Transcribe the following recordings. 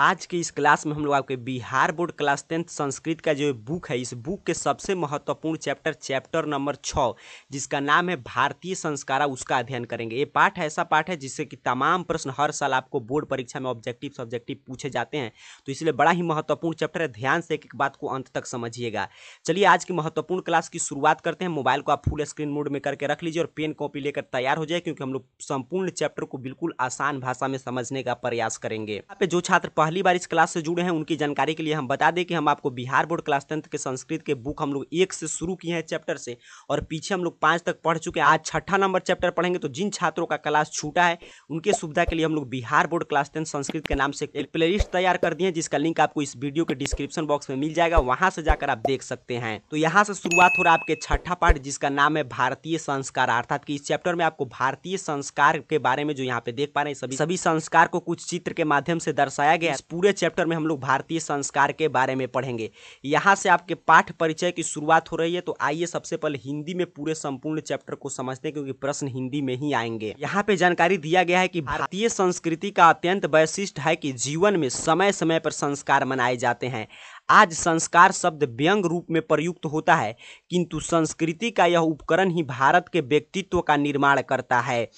आज की इस क्लास में हम लोग आपके Bihar board class tenth Sanskrit का जो बुक है इस बुक के सबसे महत्वपूर्ण चैप्टर चैप्टर नंबर छः जिसका नाम है भारतीय संस्कारा उसका अध्ययन करेंगे ये पाठ ऐसा पाठ है जिससे कि तमाम प्रश्न हर साल आपको बोर्ड परीक्षा में ऑब्जेक्टिव सब्जेक्टिव पूछे जाते हैं तो इसलिए बड़ा ही महत्वपूर्ण चैप्टर है ध्यान से एक एक बात को अंत तक समझिएगा चलिए आज की महत्वपूर्ण क्लास की शुरुआत करते हैं मोबाइल को आप फुल स्क्रीन मोड में करके रख लीजिए और पेन कॉपी लेकर तैयार हो जाए क्योंकि हम लोग संपूर्ण चैप्टर को बिल्कुल आसान भाषा में समझने का प्रयास करेंगे यहाँ पे जो छात्र पहली बार इस क्लास से जुड़े हैं उनकी जानकारी के लिए हम बता दें कि हम आपको बिहार बोर्ड क्लास टेंथ के संस्कृत के बुक हम लोग एक से शुरू किए हैं चैप्टर से और पीछे हम लोग पाँच तक पढ़ चुके हैं आज छठा नंबर चैप्टर पढ़ेंगे तो जिन छात्रों का क्लास छूटा है उनके सुविधा के लिए हम लोग Bihar board class tenth Sanskrit के नाम से एक प्ले तैयार कर दिए जिसका लिंक आपको इस वीडियो के डिस्क्रिप्शन बॉक्स में मिल जाएगा वहाँ से जाकर आप देख सकते हैं तो यहाँ से शुरुआत हो रहा है आपके छठा पाठ जिसका नाम है भारतीय संस्कार अर्थात कि इस चैप्टर में आपको भारतीय संस्कार के बारे में जो यहाँ पे देख पा रहे हैं सभी सभी संस्कार को कुछ चित्र के माध्यम से दर्शाया गया इस पूरे चैप्टर में हम लोग भारतीय संस्कार के बारे में पढ़ेंगे यहाँ से आपके पाठ परिचय की शुरुआत हो रही है तो आइए सबसे पहले हिंदी में पूरे संपूर्ण चैप्टर को समझते हैं क्योंकि प्रश्न हिंदी में ही आएंगे यहाँ पे जानकारी दिया गया है कि भारतीय संस्कृति का अत्यंत वैशिष्ट है कि जीवन में समय समय पर संस्कार मनाए जाते हैं आज संस्कार शब्द व्यंग रूप में प्रयुक्त होता है किंतु संस्कृति का यह उपकरण ही भारत के व्यक्तित्व का निर्माण करता है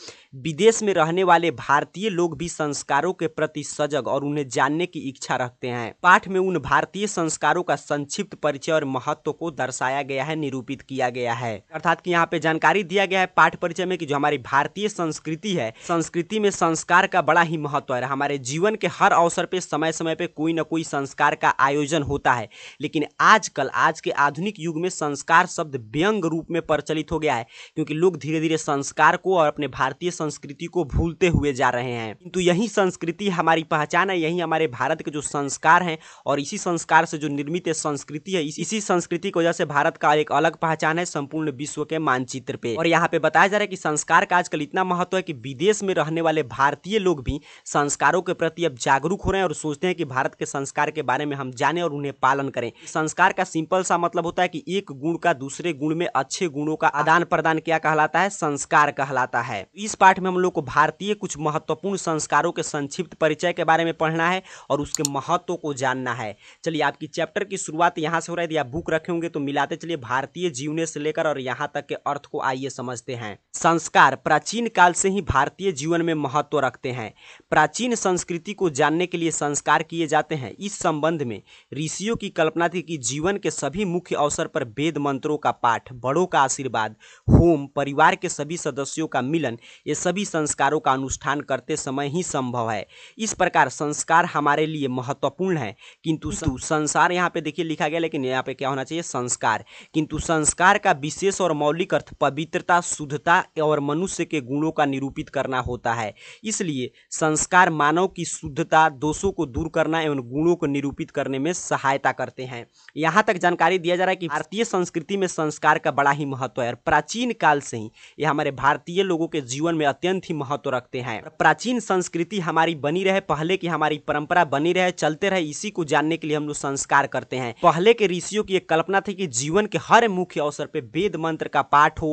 विदेश में रहने वाले भारतीय लोग भी संस्कारों के प्रति सजग और उन्हें जानने की इच्छा रखते हैं पाठ में उन भारतीय संस्कारों का संक्षिप्त परिचय और महत्व को दर्शाया गया है निरूपित किया गया है अर्थात की यहाँ पे जानकारी दिया गया है पाठ परिचय में की जो हमारी भारतीय संस्कृति है संस्कृति में संस्कार का बड़ा ही महत्व है हमारे जीवन के हर अवसर पे समय समय पर कोई ना कोई संस्कार का आयोजन हो होता है लेकिन आजकल आज के आधुनिक युग में संस्कार शब्द व्यंग रूप में प्रचलित हो गया है क्योंकि लोग धीरे धीरे संस्कार को और अपने भारतीय संस्कृति को भूलते हुए जा रहे हैं किंतु यही संस्कृति हमारी पहचान है यही हमारे भारत के जो संस्कार हैं और इसी संस्कार से जो निर्मित संस्कृति है इसी संस्कृति की वजह से भारत का एक अलग पहचान है संपूर्ण विश्व के मानचित्र पे और यहाँ पे बताया जा रहा है कि संस्कार का आजकल इतना महत्व है कि विदेश में रहने वाले भारतीय लोग भी संस्कारों के प्रति अब जागरूक हो रहे हैं और सोचते हैं कि भारत के संस्कार के बारे में हम जाने और उन्हें में पालन करें संस्कार का सिंपल सा मतलब होता है कि एक गुण का दूसरे गुण में अच्छे गुणों का आदान प्रदान क्या कहलाता है संस्कार कहलाता है इस पाठ में हम लोग को भारतीय कुछ महत्वपूर्ण संस्कारों के संक्षिप्त परिचय के बारे में पढ़ना है और उसके महत्व को जानना है चलिए आपकी चैप्टर की शुरुआत यहाँ से हो रहा है यदि आप बुक रखे होंगे तो मिलाते चलिए भारतीय जीवने से लेकर और यहाँ तक के अर्थ को आइए समझते हैं संस्कार प्राचीन काल से ही भारतीय जीवन में महत्व रखते हैं प्राचीन संस्कृति को जानने के लिए संस्कार किए जाते हैं इस संबंध में ऋषि ऋषियों की कल्पना थी कि जीवन के सभी मुख्य अवसर पर वेद मंत्रों का पाठ बड़ों का आशीर्वाद होम परिवार के सभी सदस्यों का मिलन ये सभी संस्कारों का अनुष्ठान करते समय ही संभव है इस प्रकार संस्कार हमारे लिए महत्वपूर्ण है किंतु संसार यहाँ पे देखिए लिखा गया लेकिन यहाँ पे क्या होना चाहिए संस्कार किंतु संस्कार का विशेष और मौलिक अर्थ पवित्रता शुद्धता और मनुष्य के गुणों का निरूपित करना होता है इसलिए संस्कार मानव की शुद्धता दोषों को दूर करना एवं गुणों को निरूपित करने में सहायता सहायता करते हैं यहाँ तक जानकारी दिया जा रहा है कि भारतीय संस्कृति में संस्कार का बड़ा ही महत्व है और प्राचीन काल से ही ये हमारे भारतीय लोगों के जीवन में अत्यंत ही महत्व रखते हैं प्राचीन संस्कृति हमारी बनी रहे पहले की हमारी परंपरा बनी रहे चलते रहे इसी को जानने के लिए हम लोग संस्कार करते हैं पहले के ऋषियों की एक कल्पना थी कि जीवन के हर मुख्य अवसर पर वेद मंत्र का पाठ हो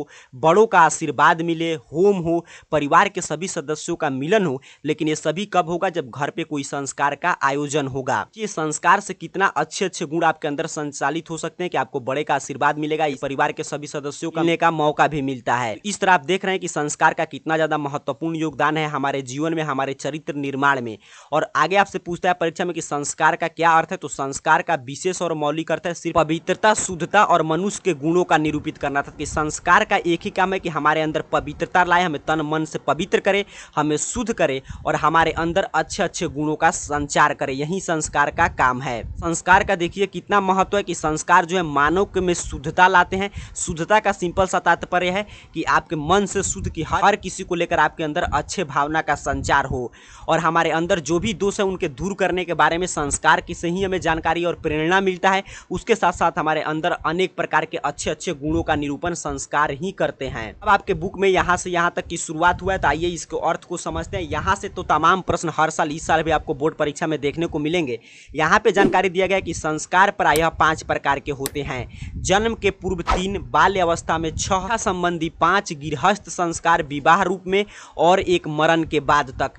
बड़ों का आशीर्वाद मिले होम हो परिवार के सभी सदस्यों का मिलन हो लेकिन ये सभी कब होगा जब घर पे कोई संस्कार का आयोजन होगा ये संस्कार से कितना अच्छे अच्छे गुण आपके अंदर संचालित हो सकते हैं कि आपको बड़े का आशीर्वाद मिलेगा इस परिवार के सभी सदस्यों का का मौका भी मिलता है इस तरह आप देख रहे हैं कि संस्कार का कितना ज्यादा महत्वपूर्ण योगदान है हमारे जीवन में हमारे चरित्र निर्माण में और आगे आपसे पूछता है परीक्षा में कि संस्कार का क्या अर्थ है तो संस्कार का विशेष और मौलिक अर्थ है सिर्फ पवित्रता शुद्धता और मनुष्य के गुणों का निरूपित करना था कि संस्कार का एक ही काम है कि हमारे अंदर पवित्रता लाए हमें तन मन से पवित्र करे हमें शुद्ध करे और हमारे अंदर अच्छे अच्छे गुणों का संचार करे यही संस्कार का काम है संस्कार संस्कार का देखिए कितना महत्व है कि संस्कार जो है मानव में शुद्धता लाते हैं शुद्धता का सिंपल सा तात्पर्य है कि आपके मन से शुद्ध की हर किसी को लेकर आपके अंदर अच्छे भावना का संचार हो और हमारे अंदर जो भी दोष है उनके दूर करने के बारे में संस्कार की से ही हमें जानकारी और प्रेरणा मिलता है उसके साथ साथ हमारे अंदर अनेक प्रकार के अच्छे अच्छे गुणों का निरूपण संस्कार ही करते हैं अब आपके बुक में यहाँ से यहाँ तक की शुरुआत हुआ है तो आइए इसके अर्थ को समझते हैं यहाँ से तो तमाम प्रश्न हर साल इस साल भी आपको बोर्ड परीक्षा में देखने को मिलेंगे यहाँ पे जानकारी दिया गया है कि संस्कार प्रायः पांच प्रकार के होते हैं जन्म के पूर्व तीन बाल्य अवस्था में छह संबंधी पांच गृहस्थ संस्कार विवाह रूप में और एक मरण के बाद तक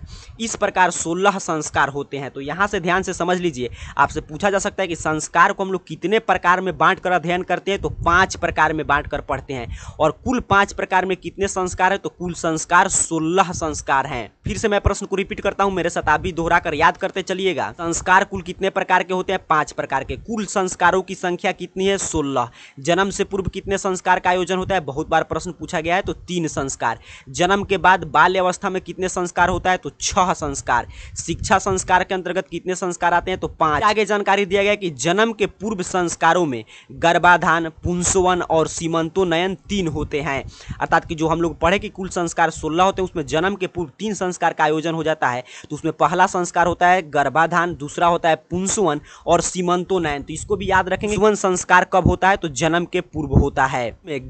इस प्रकार सोलह संस्कार होते हैं तो यहाँ से ध्यान से समझ लीजिए आपसे पूछा जा सकता है कि संस्कार को हम लोग कितने प्रकार में बांट कर अध्ययन करते हैं तो पाँच प्रकार में बांट कर पढ़ते हैं और कुल पाँच प्रकार में कितने संस्कार है तो कुल संस्कार सोलह संस्कार हैं फिर से मैं प्रश्न को रिपीट करता हूँ मेरे शताब्दी दोहरा कर याद करते चलिएगा संस्कार कुल कितने प्रकार के होते हैं पाँच पांच प्रकार के कुल संस्कारों की संख्या कितनी है सोलह जन्म से पूर्व कितने संस्कार का आयोजन होता है बहुत बार प्रश्न पूछा गया है तो तीन संस्कार जन्म के बाद बाल्य में कितने संस्कार होता है तो छह संस्कार शिक्षा संस्कार के अंतर्गत कितने संस्कार आते हैं तो पांच आगे जानकारी दिया गया कि जन्म के पूर्व संस्कारों में गर्भाधान पुंसवन और सीमंतोनयन तीन होते हैं अर्थात कि जो हम लोग पढ़े कि कुल संस्कार सोलह होते हैं उसमें जन्म के पूर्व तीन संस्कार का आयोजन हो जाता है तो उसमें पहला संस्कार होता है गर्भाधान दूसरा होता है पुंसवन और सीमंतो तो नयन तो इसको भी याद रखेंगे सुवन संस्कार कब होता है तो जन्म के पूर्व होता है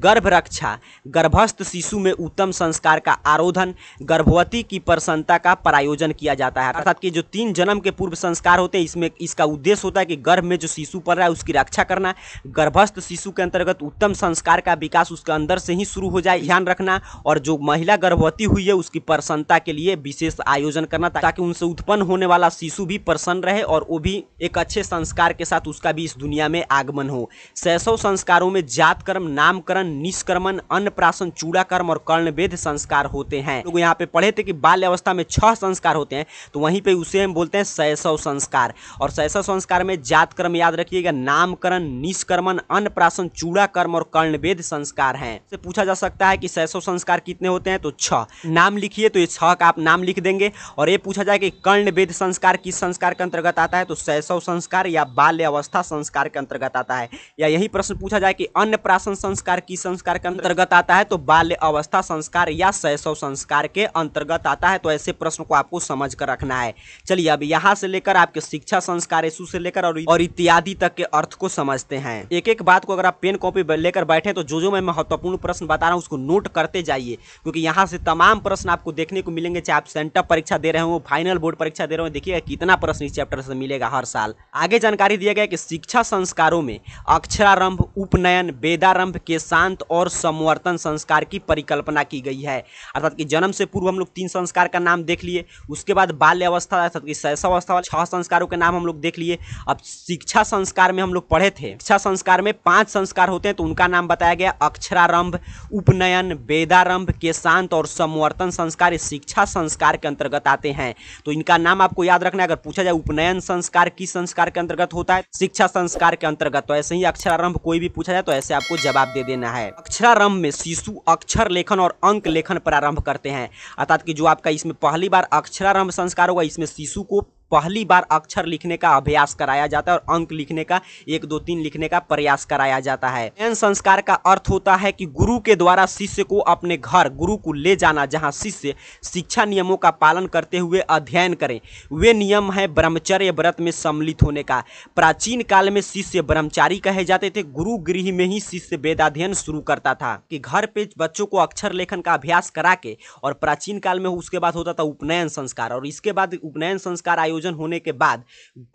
गर्भ रक्षा गर्भस्थ शिशु में उत्तम संस्कार का आरोधन गर्भवती की प्रसन्नता का प्रायोजन किया जाता है अर्थात की जो तीन जन्म के पूर्व संस्कार होते हैं इसमें इसका उद्देश्य होता है कि गर्भ में जो शिशु पड़ रहा है उसकी रक्षा करना गर्भस्थ शिशु के अंतर्गत उत्तम संस्कार का विकास उसके अंदर से ही शुरू हो जाए ध्यान रखना और जो महिला गर्भवती हुई है उसकी प्रसन्नता के लिए विशेष आयोजन करना ताकि उनसे उत्पन्न होने वाला शिशु भी प्रसन्न रहे और वो भी एक अच्छे संस्कार संस्कार के साथ उसका भी इस दुनिया में आगमन हो सैसव संस्कारों में जात कर्म नामकरण निष्क्रमण अन्नप्राशन चूड़ा कर्म और वेद संस्कार होते हैं लोग यहाँ पे पढ़े थे कि बाल्य अवस्था में छह संस्कार होते हैं तो वहीं पे उसे हम बोलते हैं सैसव संस्कार और सैसव संस्कार में जात कर्म याद रखिएगा नामकरण निष्क्रमण अन्नप्राशन चूड़ा कर्म और कर्ण वेद संस्कार है से पूछा जा सकता है कि सैसव संस्कार कितने होते हैं तो छह नाम लिखिए तो ये छह का आप नाम लिख देंगे और ये पूछा जाए कि कर्ण वेद संस्कार किस संस्कार के अंतर्गत आता है तो सैसव संस्कार या बाल्यावस्था संस्कार के अंतर्गत आता है या यही प्रश्न पूछा जाए कि अन्य प्राशन संस्कार किस संस्कार के अंतर्गत आता है तो बाल्य अवस्था संस्कार या शैशव संस्कार के अंतर्गत आता है तो ऐसे प्रश्न को आपको समझ कर रखना है चलिए अब यहाँ से लेकर आपके शिक्षा संस्कार इशू से लेकर और, इत्यादि तक के अर्थ को समझते हैं एक एक बात को अगर आप पेन कॉपी लेकर बैठे तो जो जो मैं महत्वपूर्ण प्रश्न बता रहा हूँ उसको नोट करते जाइए क्योंकि यहाँ से तमाम प्रश्न आपको देखने को मिलेंगे चाहे आप सेंटर परीक्षा दे रहे हो फाइनल बोर्ड परीक्षा दे रहे हो देखिए कितना प्रश्न इस चैप्टर से मिलेगा हर साल आगे जानकारी दिया गया कि शिक्षा संस्कारों में अक्षरारंभ उपनयन वेदारंभ के शांत और समवर्तन संस्कार की परिकल्पना की गई है अर्थात कि जन्म से पूर्व हम लोग तीन संस्कार का नाम देख लिए उसके बाद बाल्य अवस्था अर्थात कि शैशवावस्था वाले छह संस्कारों के नाम हम लोग देख लिए अब शिक्षा संस्कार में हम लोग पढ़े थे शिक्षा संस्कार में पांच संस्कार होते हैं तो उनका नाम बताया गया अक्षरारंभ उपनयन वेदारंभ के शांत और समवर्तन संस्कार शिक्षा संस्कार के अंतर्गत आते हैं तो इनका नाम आपको याद रखना है अगर पूछा जाए उपनयन संस्कार किस संस्कार के अंतर्गत अंतर्गत होता है शिक्षा संस्कार के अंतर्गत तो ऐसे ही अक्षरारंभ कोई भी पूछा जाए तो ऐसे आपको जवाब दे देना है अक्षरारंभ में शिशु अक्षर लेखन और अंक लेखन प्रारंभ करते हैं अर्थात की जो आपका इसमें पहली बार अक्षरारंभ संस्कार होगा इसमें शिशु को पहली बार अक्षर लिखने का अभ्यास कराया जाता है और अंक लिखने का एक दो तीन लिखने का प्रयास कराया जाता है जैन संस्कार का अर्थ होता है कि गुरु के द्वारा शिष्य को अपने घर गुरु को ले जाना जहाँ शिष्य शिक्षा नियमों का पालन करते हुए अध्ययन करें वे नियम हैं ब्रह्मचर्य व्रत में सम्मिलित होने का प्राचीन काल में शिष्य ब्रह्मचारी कहे जाते थे गुरु गृह में ही शिष्य वेदाध्ययन शुरू करता था कि घर पे बच्चों को अक्षर लेखन का अभ्यास करा के और प्राचीन काल में उसके बाद होता था उपनयन संस्कार और इसके बाद उपनयन संस्कार आयोजित आयोजन होने के बाद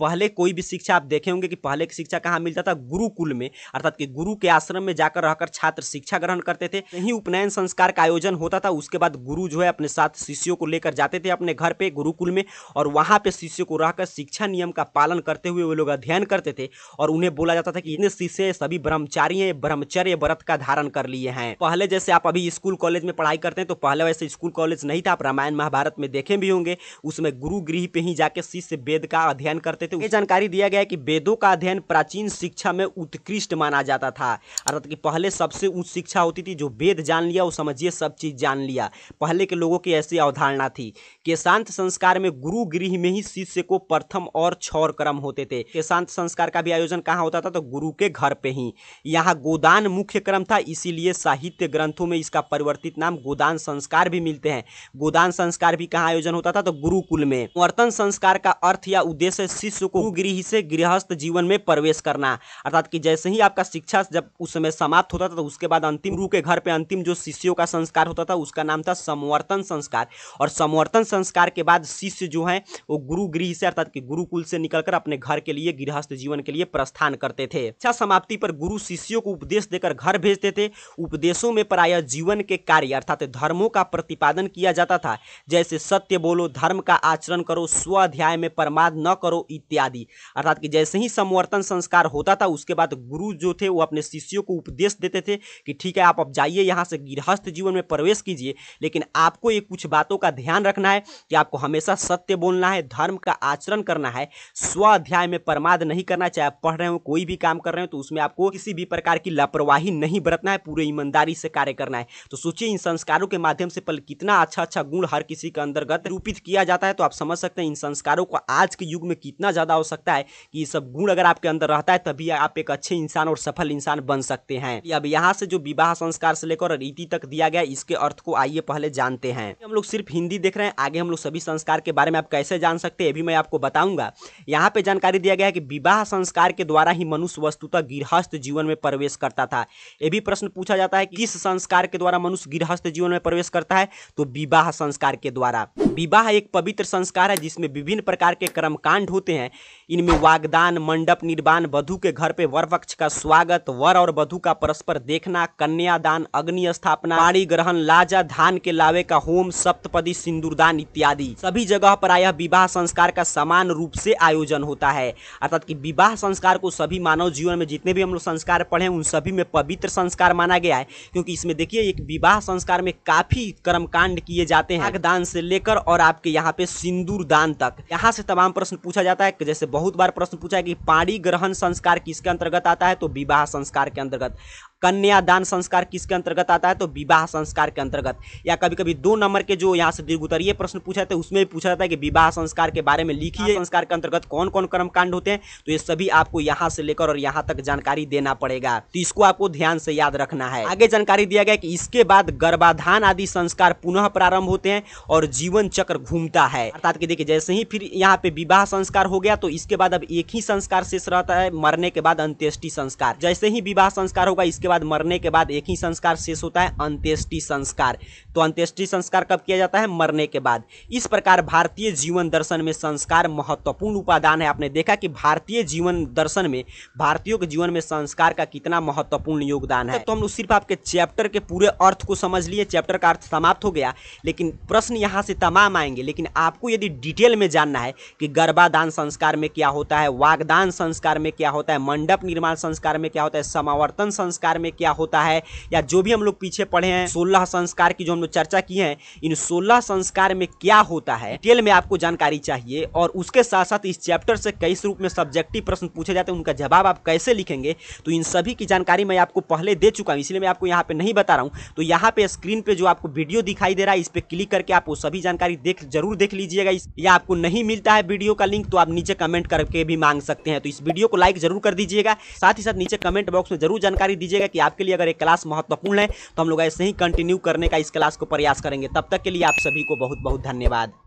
पहले कोई भी शिक्षा आप देखे होंगे कि पहले की शिक्षा कहाँ मिलता था गुरुकुल में अर्थात कि गुरु के आश्रम में जाकर रहकर छात्र शिक्षा ग्रहण करते थे यही उपनयन संस्कार का आयोजन होता था उसके बाद गुरु जो है अपने साथ शिष्यों को लेकर जाते थे अपने घर पर गुरुकुल में और वहाँ पर शिष्य को रहकर शिक्षा नियम का पालन करते हुए वो लोग अध्ययन करते थे और उन्हें बोला जाता था कि इतने शिष्य सभी ब्रह्मचारी हैं ब्रह्मचर्य व्रत का धारण कर लिए हैं पहले जैसे आप अभी स्कूल कॉलेज में पढ़ाई करते हैं तो पहले वैसे स्कूल कॉलेज नहीं था आप रामायण महाभारत में देखे भी होंगे उसमें गुरु गृह पे ही जाके शिष्य वेद का अध्ययन करते थे ये जानकारी दिया गया कि वेदों का अध्ययन प्राचीन शिक्षा में उत्कृष्ट माना जाता था अर्थात कि पहले सबसे उच्च शिक्षा होती थी जो वेद जान लिया वो समझिए सब चीज़ जान लिया पहले के लोगों की ऐसी अवधारणा थी कि शांत संस्कार में गुरु गृह में ही शिष्य को प्रथम और छौर क्रम होते थे ये शांत संस्कार का भी आयोजन कहाँ होता था तो गुरु के घर पे ही यहाँ गोदान मुख्य क्रम था इसीलिए साहित्य ग्रंथों में इसका परिवर्तित नाम गोदान संस्कार भी मिलते हैं गोदान संस्कार भी कहाँ आयोजन होता था तो गुरुकुल में वर्तन संस्कार का अर्थ या उद्देश्य शिष्य को गृह से गृहस्थ जीवन में प्रवेश करना अर्थात कि जैसे ही आपका शिक्षा जब उस समय समाप्त होता था तो उसके बाद अंतिम गुरु के घर पे अंतिम जो शिष्यों का संस्कार होता था उसका नाम था समवर्तन संस्कार और समवर्तन संस्कार के बाद शिष्य जो है वो गुरु गृह से अर्थात कि गुरुकुल से निकलकर अपने घर के लिए गृहस्थ जीवन के लिए प्रस्थान करते थे शिक्षा समाप्ति पर गुरु शिष्यों को उपदेश देकर घर भेजते थे उपदेशों में प्राय जीवन के कार्य अर्थात धर्मों का प्रतिपादन किया जाता था जैसे सत्य बोलो धर्म का आचरण करो स्व अध्याय न्याय में प्रमाद न करो इत्यादि अर्थात कि जैसे ही समवर्तन संस्कार होता था उसके बाद गुरु जो थे वो अपने शिष्यों को उपदेश देते थे कि ठीक है आप अब जाइए यहाँ से गृहस्थ जीवन में प्रवेश कीजिए लेकिन आपको ये कुछ बातों का ध्यान रखना है कि आपको हमेशा सत्य बोलना है धर्म का आचरण करना है स्व अध्याय में प्रमाद नहीं करना चाहे आप पढ़ रहे हो कोई भी काम कर रहे हो तो उसमें आपको किसी भी प्रकार की लापरवाही नहीं बरतना है पूरे ईमानदारी से कार्य करना है तो सोचिए इन संस्कारों के माध्यम से पल कितना अच्छा अच्छा गुण हर किसी के अंतर्गत रूपित किया जाता है तो आप समझ सकते हैं इन संस्कार विचारों को आज के युग में कितना ज़्यादा हो सकता है कि ये सब गुण अगर आपके अंदर रहता है तभी आप एक अच्छे इंसान और सफल इंसान बन सकते हैं अब यहाँ से जो विवाह संस्कार से लेकर रीति तक दिया गया इसके अर्थ को आइए पहले जानते हैं हम लोग सिर्फ हिंदी देख रहे हैं आगे हम लोग सभी संस्कार के बारे में आप कैसे जान सकते हैं भी मैं आपको बताऊंगा यहाँ पे जानकारी दिया गया है कि विवाह संस्कार के द्वारा ही मनुष्य वस्तुतः गृहस्थ जीवन में प्रवेश करता था यह भी प्रश्न पूछा जाता है कि किस संस्कार के द्वारा मनुष्य गृहस्थ जीवन में प्रवेश करता है तो विवाह संस्कार के द्वारा विवाह एक पवित्र संस्कार है जिसमें विभिन्न प्रकार के कर्मकांड होते हैं इनमें वागदान मंडप निर्माण वधु के घर पे वर पक्ष का स्वागत वर और वधु का परस्पर देखना कन्यादान अग्नि स्थापना पारी ग्रहण लाजा धान के लावे का होम सप्तपदी सिंदूरदान इत्यादि सभी जगह पर आया विवाह संस्कार का समान रूप से आयोजन होता है अर्थात की विवाह संस्कार को सभी मानव जीवन में जितने भी हम लोग संस्कार पढ़े उन सभी में पवित्र संस्कार माना गया है क्योंकि इसमें देखिए एक विवाह संस्कार में काफी कर्मकांड किए जाते हैं दान से लेकर और आपके यहाँ पे सिंदूर दान तक यहाँ से तमाम प्रश्न पूछा जाता है जैसे बहुत बार प्रश्न पूछा है कि पाणी ग्रहण संस्कार किसके अंतर्गत आता है तो विवाह संस्कार के अंतर्गत कन्यादान संस्कार किसके अंतर्गत आता है तो विवाह संस्कार के अंतर्गत या कभी कभी दो नंबर के जो यहाँ से दीर्घोतरीय प्रश्न पूछा जाता है उसमें भी पूछा जाता है कि विवाह संस्कार के बारे में लिखिए हाँ। संस्कार के अंतर्गत कौन कौन कर्मकांड होते हैं तो ये सभी आपको यहाँ से लेकर और यहाँ तक जानकारी देना पड़ेगा तो इसको आपको ध्यान से याद रखना है आगे जानकारी दिया गया कि इसके बाद गर्भाधान आदि संस्कार पुनः प्रारंभ होते हैं और जीवन चक्र घूमता है अर्थात कि देखिए जैसे ही फिर यहाँ पे विवाह संस्कार हो गया तो इसके बाद अब एक ही संस्कार शेष रहता है मरने के बाद अंत्येष्टि संस्कार जैसे ही विवाह संस्कार होगा इसके बाद बाद मरने के बाद एक ही संस्कार शेष होता है अंत्येष्टि संस्कार तो अंत्येष्टि संस्कार कब किया जाता है मरने के बाद इस प्रकार भारतीय जीवन दर्शन में संस्कार महत्वपूर्ण उपादान है आपने देखा कि भारतीय जीवन दर्शन में भारतीयों के जीवन में संस्कार का कितना महत्वपूर्ण योगदान है तो हम सिर्फ आपके चैप्टर के पूरे अर्थ को समझ लिए चैप्टर का अर्थ समाप्त हो गया लेकिन प्रश्न यहाँ से तमाम आएंगे लेकिन आपको यदि डिटेल में जानना है कि गर्भादान संस्कार में क्या होता है वागदान संस्कार में क्या होता है मंडप निर्माण संस्कार में क्या होता है समावर्तन संस्कार संस्कार में क्या होता है या जो भी हम लोग पीछे पढ़े हैं सोलह संस्कार की जो हम लोग चर्चा की है इन सोलह संस्कार में क्या होता है डिटेल में आपको जानकारी चाहिए और उसके साथ साथ इस चैप्टर से कई रूप में सब्जेक्टिव प्रश्न पूछे जाते हैं उनका जवाब आप कैसे लिखेंगे तो इन सभी की जानकारी मैं आपको पहले दे चुका हूं इसलिए मैं आपको यहां पर नहीं बता रहा हूं तो यहाँ पे स्क्रीन पे जो आपको वीडियो दिखाई दे रहा है इस पर क्लिक करके आप वो सभी जानकारी देख जरूर देख लीजिएगा या आपको नहीं मिलता है वीडियो का लिंक तो आप नीचे कमेंट करके भी मांग सकते हैं तो इस वीडियो को लाइक जरूर कर दीजिएगा साथ ही साथ नीचे कमेंट बॉक्स में जरूर जानकारी दीजिएगा लगेगा कि आपके लिए अगर एक क्लास महत्वपूर्ण है तो हम लोग ऐसे ही कंटिन्यू करने का इस क्लास को प्रयास करेंगे तब तक के लिए आप सभी को बहुत बहुत धन्यवाद